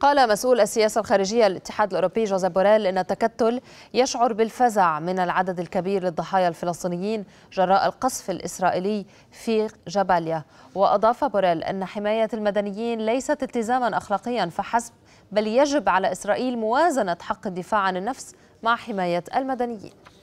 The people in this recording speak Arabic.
قال مسؤول السياسة الخارجية للاتحاد الأوروبي جوزيف بوريل إن التكتل يشعر بالفزع من العدد الكبير للضحايا الفلسطينيين جراء القصف الإسرائيلي في جباليا وأضاف بوريل أن حماية المدنيين ليست التزاما أخلاقيا فحسب بل يجب على إسرائيل موازنة حق الدفاع عن النفس مع حماية المدنيين